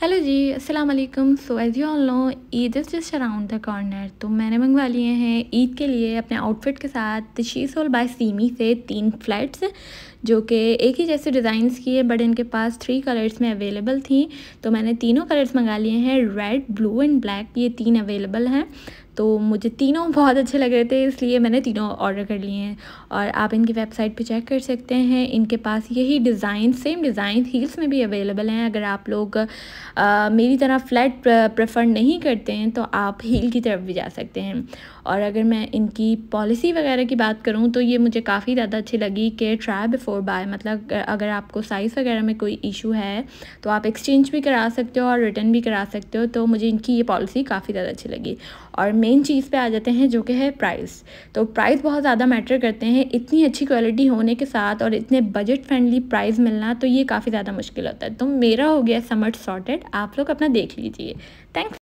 hello जी अस्सलाम वालेकुम so as you all know Eid is just around the corner तो मैंने मंगवा लिए हैं ईद के लिए अपने आउटफिट के साथ शीसोल बाय सीमी से तीन फ्लैट्स जो कि एक ही जैसे डिज़ाइंस की है बट इनके पास थ्री कलर्स में अवेलेबल थी तो मैंने तीनों कलर्स मंगा लिए हैं रेड ब्लू एंड ब्लैक ये तीन अवेलेबल हैं तो मुझे तीनों बहुत अच्छे लग रहे थे इसलिए मैंने तीनों ऑर्डर कर लिए हैं और आप इनकी वेबसाइट पे चेक कर सकते हैं इनके पास यही डिज़ाइन सेम डिज़ाइन हील्स में भी अवेलेबल हैं अगर आप लोग आ, मेरी तरह फ्लैट प्रेफर नहीं करते हैं तो आप हील की तरफ भी जा सकते हैं और अगर मैं इनकी पॉलिसी वगैरह की बात करूँ तो ये मुझे काफ़ी ज़्यादा अच्छी लगी कि ट्राई बिफोर बाय मतलब अगर आपको साइज़ वगैरह में कोई इशू है तो आप एक्सचेंज भी करा सकते हो और रिटर्न भी करा सकते हो तो मुझे इनकी ये पॉलिसी काफ़ी ज़्यादा अच्छी लगी और मेन चीज़ पे आ जाते हैं जो कि है प्राइस तो प्राइस बहुत ज़्यादा मैटर करते हैं इतनी अच्छी क्वालिटी होने के साथ और इतने बजट फ्रेंडली प्राइस मिलना तो ये काफ़ी ज़्यादा मुश्किल होता है तो मेरा हो गया समर्ट सॉर्टेड आप लोग अपना देख लीजिए थैंक्स